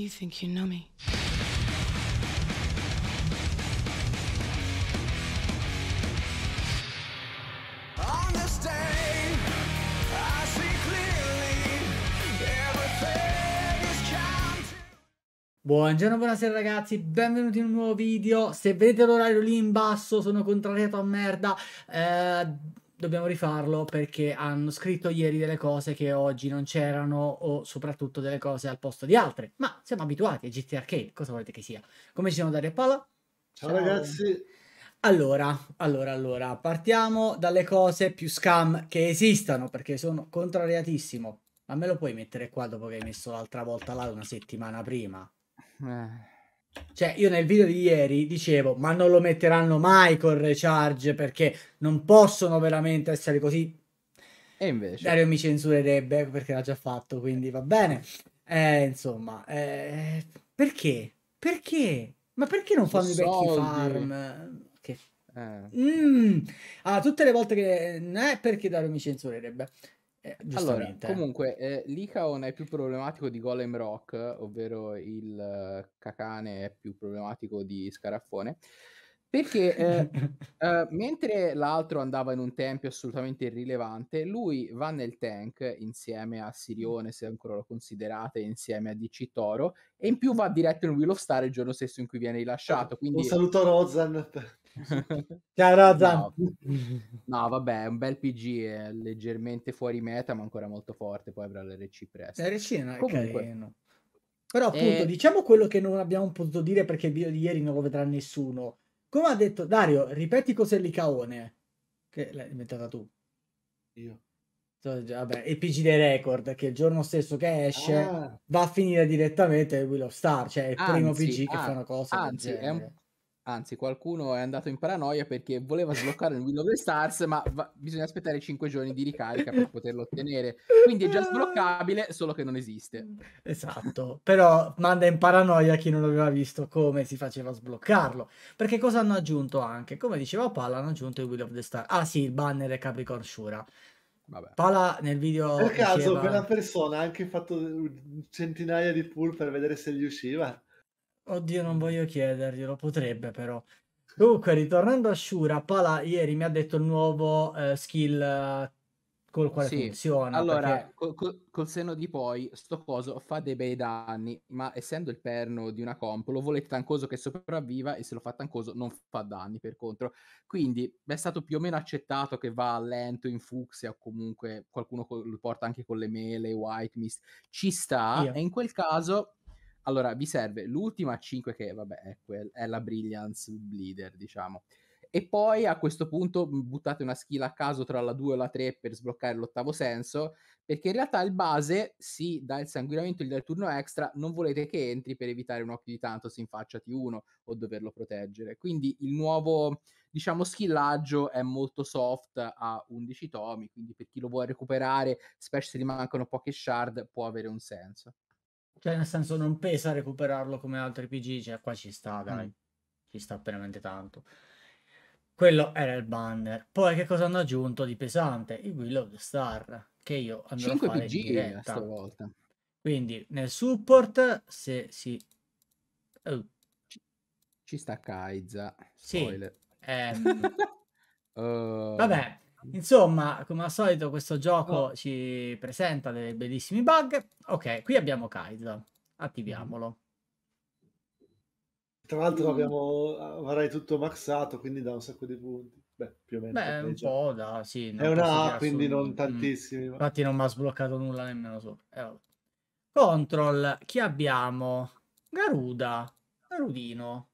You think you know me. Buongiorno, buonasera ragazzi, benvenuti in un nuovo video. Se vedete l'orario lì in basso, sono contrariato a merda. Eh dobbiamo rifarlo perché hanno scritto ieri delle cose che oggi non c'erano o soprattutto delle cose al posto di altre. Ma siamo abituati a GT Arcade, cosa volete che sia? Come ci siamo Dario e Paola? Ciao, Ciao ragazzi! Allora, allora, allora, partiamo dalle cose più scam che esistano perché sono contrariatissimo. Ma me lo puoi mettere qua dopo che hai messo l'altra volta là una settimana prima? Eh. Cioè, io nel video di ieri dicevo, ma non lo metteranno mai col recharge perché non possono veramente essere così. E invece... Dario mi censurerebbe perché l'ha già fatto, quindi va bene. Eh, insomma, eh, perché? Perché? Ma perché non fanno soldi. i vecchi farm? Che... Eh. Mm. Ah, tutte le volte che... Eh, perché Dario mi censurerebbe? Eh, allora, eh. comunque, eh, l'Icaon è più problematico di Golem Rock, ovvero il uh, Kakane è più problematico di Scaraffone, perché eh, uh, mentre l'altro andava in un tempio assolutamente irrilevante, lui va nel tank insieme a Sirione, se ancora lo considerate, insieme a DC Toro, e in più va diretto in Wheel of Star il giorno stesso in cui viene rilasciato. Quindi... Un saluto a Rozan. Ciao No, no, vabbè, è un bel PG, è eh, leggermente fuori meta, ma ancora molto forte. Poi avrà l'RC presto. L'RC no, è Comunque. carino. Però eh, appunto, e... diciamo quello che non abbiamo potuto dire perché il video di ieri non lo vedrà nessuno. Come ha detto Dario, ripeti cos'è l'Icaone, che l'hai inventata tu. Io. Vabbè, il PG dei record che il giorno stesso che esce ah. va a finire direttamente Will of Star, cioè il anzi, ah, primo PG ah, che fa una cosa. Anzi, ah, è un, Anzi, qualcuno è andato in paranoia perché voleva sbloccare il Will of the Stars, ma va- bisogna aspettare 5 giorni di ricarica per poterlo ottenere. Quindi è già sbloccabile, solo che non esiste. Esatto, però manda in paranoia chi non aveva visto come si faceva a sbloccarlo. Perché cosa hanno aggiunto anche? Come diceva Palla, hanno aggiunto il Will of the Stars. Ah sì, il banner è Capricorn Shura. Vabbè. Pala nel video. Per caso, diceva... quella persona ha anche fatto centinaia di pull per vedere se gli usciva. Oddio, non voglio chiederglielo, potrebbe però. Comunque, ritornando a Shura, Pala ieri mi ha detto il nuovo eh, skill eh, col quale sì. funziona. Allora, perché... col, col, col, di poi, sto coso fa dei bei danni, ma essendo il perno di una comp, lo volete tancoso che sopravviva e se lo fa tancoso non fa danni per contro. Quindi è stato più o meno accettato che va lento in fucsia o comunque qualcuno lo porta anche con le mele, white mist. Ci sta, Io. e in quel caso allora, vi serve l'ultima 5 che, vabbè, è, quel, è la Brilliance Leader, diciamo. E poi a questo punto buttate una skill a caso tra la 2 e la 3 per sbloccare l'ottavo senso, perché in realtà il base si sì, dà il sanguinamento, gli dà il turno extra, non volete che entri per evitare un occhio di tanto se infacciati uno o doverlo proteggere. Quindi il nuovo, diciamo, skillaggio è molto soft a 11 tomi, quindi per chi lo vuole recuperare, specie se gli mancano poche shard, può avere un senso. Cioè, nel senso, non pesa recuperarlo come altri PG, cioè qua ci sta, dai. Mm. Ci sta veramente tanto. Quello era il banner. Poi che cosa hanno aggiunto di pesante? Il Will of the Star, che io andrò 5 a fare PG in diretta. Stavolta. Quindi nel support, se si... Uh. Ci sta Kaiza. Spoiler. Sì. Ehm... uh... Vabbè, Insomma, come al solito, questo gioco oh. ci presenta dei bellissimi bug. Ok, qui abbiamo Kaido. Attiviamolo. Tra l'altro mm. abbiamo avrai tutto maxato, quindi da un sacco di punti. Beh, più o meno. Beh, un già. po' da, sì. È una A, quindi su... non mm. tantissimi. Ma... Infatti non mi ha sbloccato nulla nemmeno sopra. Eh, Control, chi abbiamo? Garuda, Garudino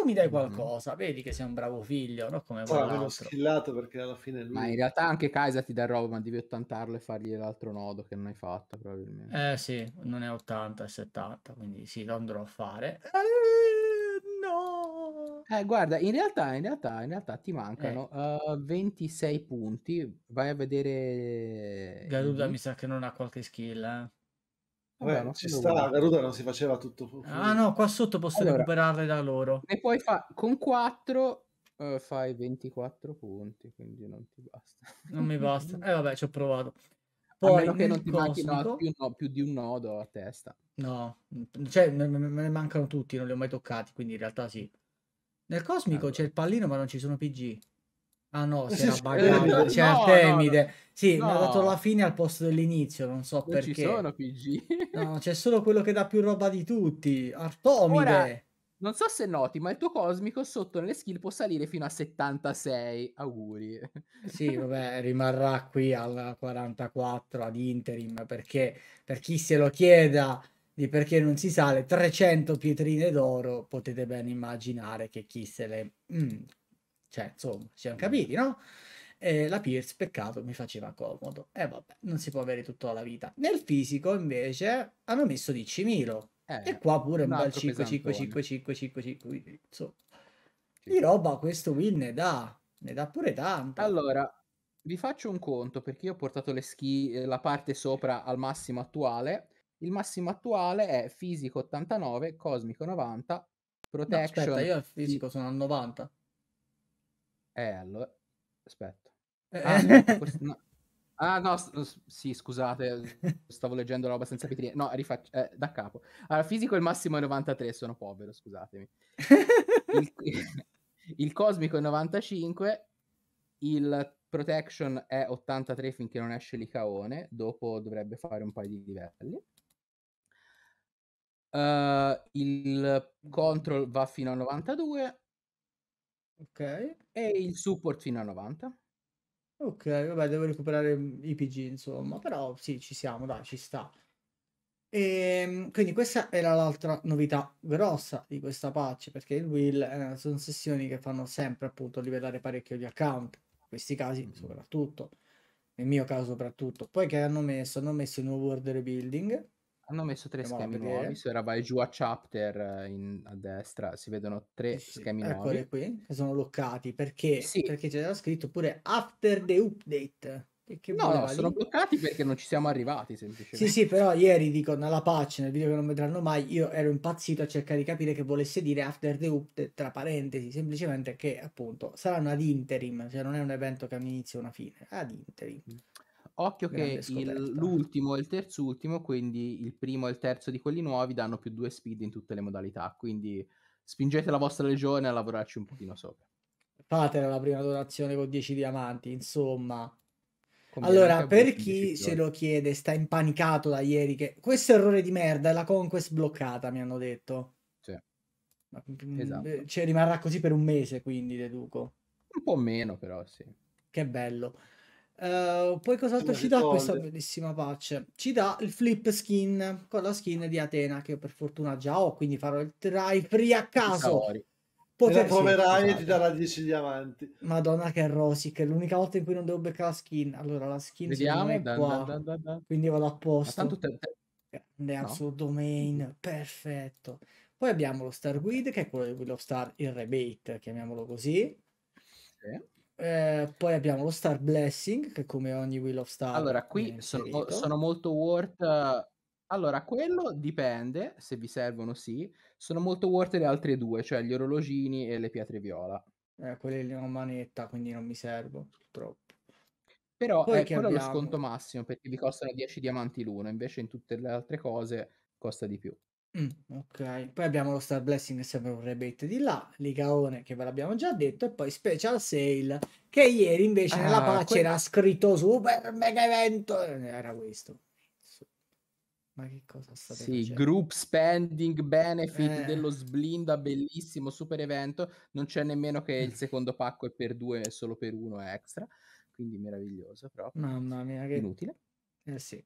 tu mi dai qualcosa, mm vedi che sei un bravo figlio, no? Come Poi l'hanno schillato perché alla fine lui... Ma in realtà anche Kaisa ti dà roba, ma devi 80 e fargli l'altro nodo che non hai fatto probabilmente. Eh sì, non è 80, è 70, quindi sì, lo andrò a fare. Eh, no! Eh guarda, in realtà, in realtà, in realtà ti mancano eh. uh, eh, 26 punti, vai a vedere... Garuda mm mi sa che non ha qualche skill, eh. Vabbè, ci sta, la Garuda non si faceva tutto. Fu- ah no, qua sotto posso allora, recuperarle da loro. E poi fa con 4 uh, eh, fai 24 punti, quindi non ti basta. Non mi basta. eh, vabbè, ci ho provato. Poi, a meno che non ti cosmico... manchino più, no, più, di un nodo a testa. No, cioè me, me ne mancano tutti, non li ho mai toccati, quindi in realtà sì. Nel cosmico allora. c'è il pallino, ma non ci sono PG. Ah no, eh, si era eh, buggata, Artemide. No, no, no. Sì, no. mi ha dato la fine al posto dell'inizio, non so non perché. ci sono PG. no, c'è solo quello che dà più roba di tutti, Artomide. Ora, non so se noti, ma il tuo cosmico sotto nelle skill può salire fino a 76, auguri. sì, vabbè, rimarrà qui al 44 ad interim, perché per chi se lo chieda di perché non si sale 300 pietrine d'oro, potete ben immaginare che chi se le... Mm cioè, insomma, ci siamo mm. capiti, no? Eh, la Pierce, peccato, mi faceva comodo. E eh, vabbè, non si può avere tutta la vita. Nel fisico, invece, hanno messo 10.000. Eh, e qua pure un, un bel 5 5 5 5 5 5 insomma. Di roba questo win ne dà, ne dà pure tanto. Allora, vi faccio un conto perché io ho portato le schi, eh, la parte sopra al massimo attuale. Il massimo attuale è fisico 89, cosmico 90, protection. No, aspetta, io al fisico sono al 90. Eh, allora... Aspetta. Eh, ah, eh. ah, no, forse, no. Ah, no sì, scusate, stavo leggendo roba senza pietrie. No, rifaccio, eh, da capo. Allora, fisico il massimo è 93, sono povero, scusatemi. Il, il cosmico è 95, il protection è 83 finché non esce l'icaone, dopo dovrebbe fare un paio di livelli. Uh, il control va fino a 92 Ok. E il support fino a 90. Ok, vabbè devo recuperare mhmm, i PG insomma, però sì ci siamo dai, ci sta. E, ehm, quindi questa era l'altra novità grossa di questa patch, perché il will eh, sono sessioni che fanno sempre appunto livellare parecchio gli account, in questi casi mm-hmm. soprattutto, nel mio caso soprattutto. Poi che hanno messo? Hanno messo il nuovo order building, hanno messo tre Andiamo schemi nuovi, se ora vai giù a chapter eh, in, a destra si vedono tre sì, schemi ecco, nuovi. Eccoli qui, che sono bloccati, perché, sì. perché c'era scritto pure after the update. no, no, sono bloccati perché non ci siamo arrivati semplicemente. Sì, sì, però ieri dico nella patch, nel video che non vedranno mai, io ero impazzito a cercare di capire che volesse dire after the update, tra parentesi, semplicemente che appunto saranno ad interim, cioè non è un evento che ha un inizio e una fine, ad interim. Mm. Occhio che il, l'ultimo e il terzultimo, quindi il primo e il terzo di quelli nuovi, danno più due speed in tutte le modalità, quindi spingete la vostra legione a lavorarci un pochino sopra. Fatela la prima donazione con 10 diamanti, insomma. Conviene allora, per chi se lo chiede, sta impanicato da ieri che questo errore di merda è la conquest bloccata, mi hanno detto. Sì. Mm, mm, esatto. Cioè, rimarrà così per un mese, quindi deduco. Un po' meno, però, sì. Che bello. Eh, poi cos'altro ci dà questa bellissima patch? Ci dà il flip skin con la skin di Atena che per fortuna già ho, quindi farò il try free a caso. Poter... troverai e ti darà 10 diamanti. Madonna che rosic, è l'unica volta in cui non devo beccare la skin. Allora la skin Vediamo, è da, qua, da, da, da, quindi vado a posto. Te... Andiamo no. sul domain, perfetto. Poi abbiamo lo Star Guide che è quello di Will of Star il rebate, chiamiamolo così. Sì eh, poi abbiamo lo Star Blessing, che come ogni Will of Star... Allora, qui sono, sono, molto worth... Allora, quello dipende, se vi servono sì. Sono molto worth le altre due, cioè gli orologini e le pietre viola. Eh, quelle lì ho manetta, quindi non mi servono, purtroppo. Però poi eh, è quello abbiamo... lo sconto massimo, perché vi costano 10 diamanti l'uno, invece in tutte le altre cose costa di più. Mm, ok, poi abbiamo lo Star Blessing che sembra un rebate di là, l'Icaone che ve l'abbiamo già detto e poi Special Sale che ieri invece nella ah, pace que... era scritto super mega evento, era questo. Ma che cosa sta Sì, facendo? group spending benefit eh. dello sblinda, bellissimo, super evento. Non c'è nemmeno che il secondo pacco è per due, è solo per uno extra. Quindi meraviglioso proprio. Mamma mia, che inutile. Eh sì.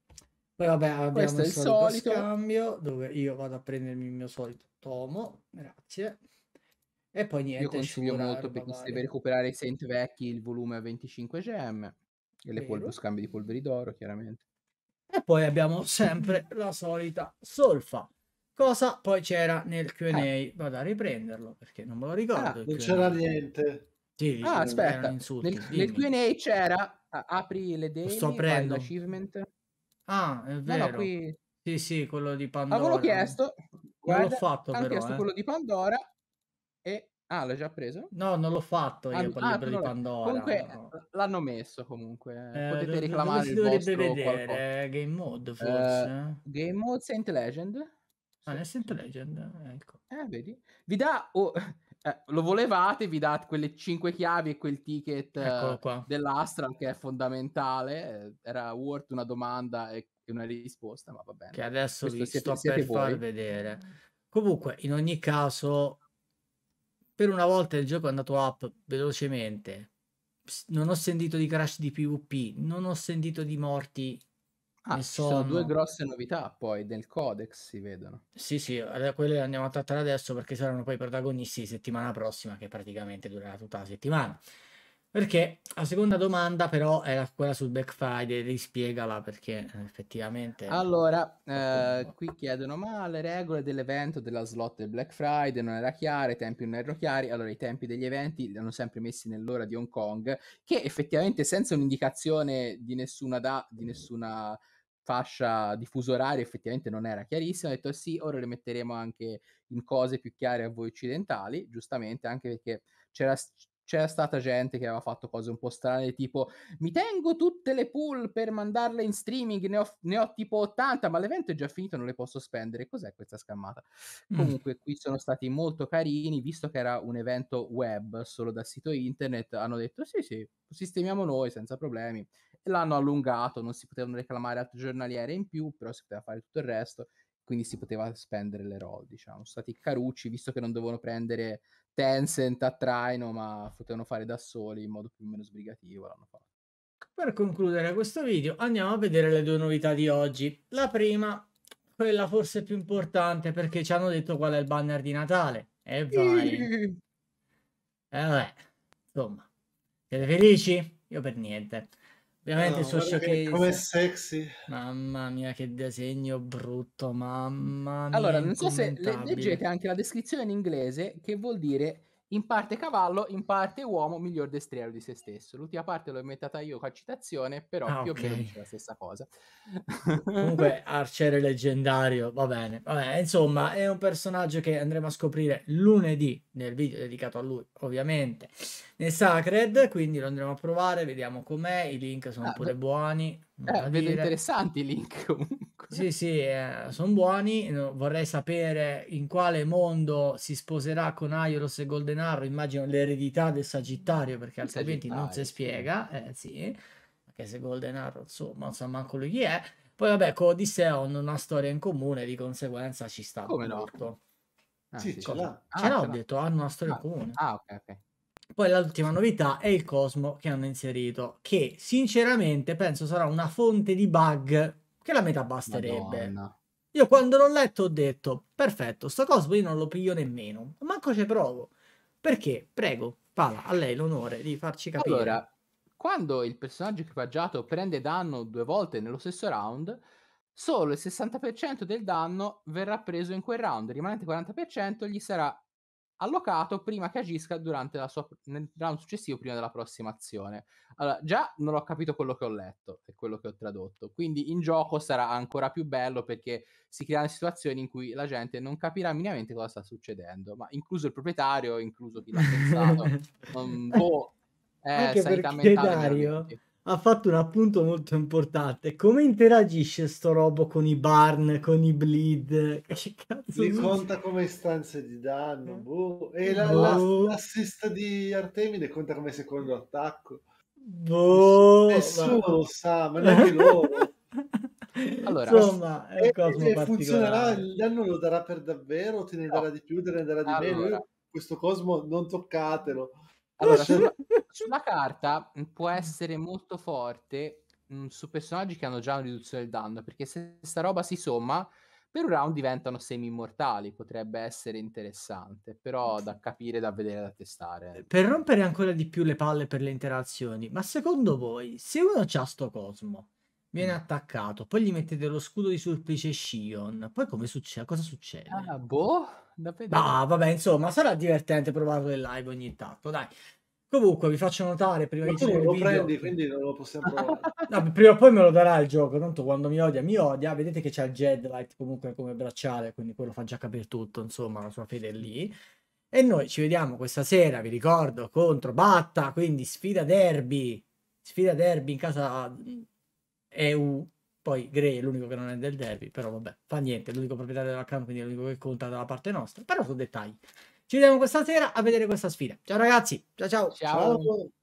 Poi vabbè, abbiamo Questo il, il solito, solito, scambio dove io vado a prendermi il mio solito tomo, grazie. E poi niente. Io consiglio molto per chi si deve recuperare i Saint vecchi il volume a 25 gemme e le polvere, scambio di polveri d'oro, chiaramente. E poi abbiamo sempre la solita solfa. Cosa poi c'era nel QA? Eh. Vado a riprenderlo perché non me lo ricordo. Ah, non c'era niente. Sì, ah, aspetta, insulti, nel, nel, QA c'era apri le daily, sto aprendo. l'achievement. Ah, è vero. No, no, qui... Sì, sì, quello di Pandora. Avevo chiesto. Guarda, non l'ho fatto però. chiesto eh. quello di Pandora e... Ah, l'hai già preso? No, non l'ho fatto io ah, per il libro allora. di Pandora. Comunque no. l'hanno messo comunque. Eh, Potete do- reclamare si dovrebbe vedere? Eh, game Mode forse? Uh, game Mode Saint Legend. Ah, nel Saint Legend, ecco. Eh, vedi? Vi dà... Oh eh, lo volevate, vi date quelle 5 chiavi e quel ticket eh, dell'Astral che è fondamentale. Era worth una domanda e una risposta, ma va bene. Che adesso Questo vi sto per voi. far vedere. Comunque, in ogni caso, per una volta il gioco è andato up velocemente. Non ho sentito di crash di PvP, non ho sentito di morti Ah, sono... due grosse novità poi nel codex si vedono. Sì, sì, quelle le andiamo a trattare adesso perché saranno poi i protagonisti settimana prossima che praticamente durerà tutta la settimana. Perché la seconda domanda però è quella sul Black Friday, rispiegala perché eh, effettivamente... Allora, eh, qui chiedono ma le regole dell'evento della slot del Black Friday non era chiara, i tempi non erano chiari, allora i tempi degli eventi li hanno sempre messi nell'ora di Hong Kong, che effettivamente senza un'indicazione di nessuna da, di nessuna fascia di fuso orario effettivamente non era chiarissima, ha detto sì, ora le metteremo anche in cose più chiare a voi occidentali, giustamente anche perché c'era, c'era stata gente che aveva fatto cose un po' strane, tipo mi tengo tutte le pool per mandarle in streaming, ne ho, ne ho tipo 80, ma l'evento è già finito, non le posso spendere. Cos'è questa scammata? Mm. Comunque qui sono stati molto carini, visto che era un evento web solo dal sito internet, hanno detto sì sì, sistemiamo noi senza problemi. E l'hanno allungato, non si potevano reclamare altre giornaliere in più, però si poteva fare tutto il resto quindi si poteva spendere le roll, diciamo. Sono stati carucci, visto che non dovevano prendere Tencent a traino, ma potevano fare da soli in modo più o meno sbrigativo, l'hanno fatto. Per concludere questo video andiamo a vedere le due novità di oggi. La prima, quella forse più importante perché ci hanno detto qual è il banner di Natale. E vai. e eh, vabbè, insomma, siete felici? Io per niente. Veramente no, il suo Come sexy. Mamma mia, che disegno brutto, mamma mia. Allora, non so se leggete anche la descrizione in inglese che vuol dire in parte cavallo, in parte uomo, miglior destriero di se stesso. L'ultima parte l'ho inventata io con citazione, però ah, più okay. o meno dice la stessa cosa. Comunque, arciere leggendario, va bene. Vabbè, insomma, è un personaggio che andremo a scoprire lunedì nel video dedicato a lui, ovviamente, nel Sacred, quindi lo andremo a provare, vediamo com'è, i link sono ah, pure buoni. Eh, vedo interessanti i link comunque. Sì, sì, eh, sono buoni. Vorrei sapere in quale mondo si sposerà con Airos e Golden Arrow. Immagino l'eredità del Sagittario, perché altrimenti non si spiega. Eh, sì, anche se Golden Arrow, insomma, non sa manco lui chi è. Poi, vabbè, con Odisseo hanno una storia in comune, di conseguenza ci sta. Come no? Ah, sì, ah, ce l'ha. Ah, detto, hanno una storia ah, in comune. Ah, ok, ok. Poi l'ultima novità è il Cosmo che hanno inserito, che sinceramente penso sarà una fonte di bug che la metà basterebbe. Madonna. Io quando l'ho letto ho detto, perfetto, sto cosmo io non lo piglio nemmeno, manco ci provo. Perché? Prego, parla, a lei l'onore di farci capire. Allora, quando il personaggio equipaggiato prende danno due volte nello stesso round, solo il 60% del danno verrà preso in quel round, il rimanente 40% gli sarà allocato prima che agisca durante la sua, nel round successivo, prima della prossima azione. Allora, già non ho capito quello che ho letto e quello che ho tradotto, quindi in gioco sarà ancora più bello perché si creano situazioni in cui la gente non capirà minimamente cosa sta succedendo, ma incluso il proprietario, incluso chi l'ha pensato, um, boh, è eh, Anche sanità Dario. Veramente ha fatto un appunto molto importante. Come interagisce sto robo con i barn, con i bleed? Che cazzo Li conta come istanze di danno. Eh? Boh. E la, boh. l'assist di Artemide conta come secondo attacco. Boh, Nessuno ma... lo sa, ma neanche loro. Allora, Insomma, è un funzionerà, il danno lo darà per davvero, te ne darà di più, te ne darà di allora. meno. Questo cosmo non toccatelo. Allora, sulla, sulla carta mhmm, può essere molto forte mh, mhmm, su personaggi che hanno già una riduzione del danno, perché se sta roba si somma, per un round diventano semi-immortali, potrebbe essere interessante, però da capire, da vedere, da testare. Eh, per rompere ancora di più le palle per le interazioni, ma secondo voi, se uno c'ha sto cosmo, viene mm. attaccato, poi gli mettete lo scudo di supplice Shion, poi come succede? Cosa succede? Ah, boh da vedere. Ah, vabbè, insomma, sarà divertente provarlo in live ogni tanto, dai. Comunque vi faccio notare prima di tu non lo video... prendi, quindi non lo possiamo provare. no, prima o poi me lo darà il gioco, tanto quando mi odia, mi odia. Vedete che c'è il Jedlight comunque come bracciale, quindi quello fa già capire tutto, insomma, la sua fede è lì. E noi ci vediamo questa sera, vi ricordo, contro Batta, quindi sfida derby, sfida derby in casa mm, EU poi Gray è l'unico che non è del derby, però vabbè, fa niente, è l'unico proprietario dell'account, quindi è l'unico che conta dalla parte nostra. Però sono dettagli. Ci vediamo questa sera a vedere questa sfida. Ciao ragazzi, ciao. ciao. ciao.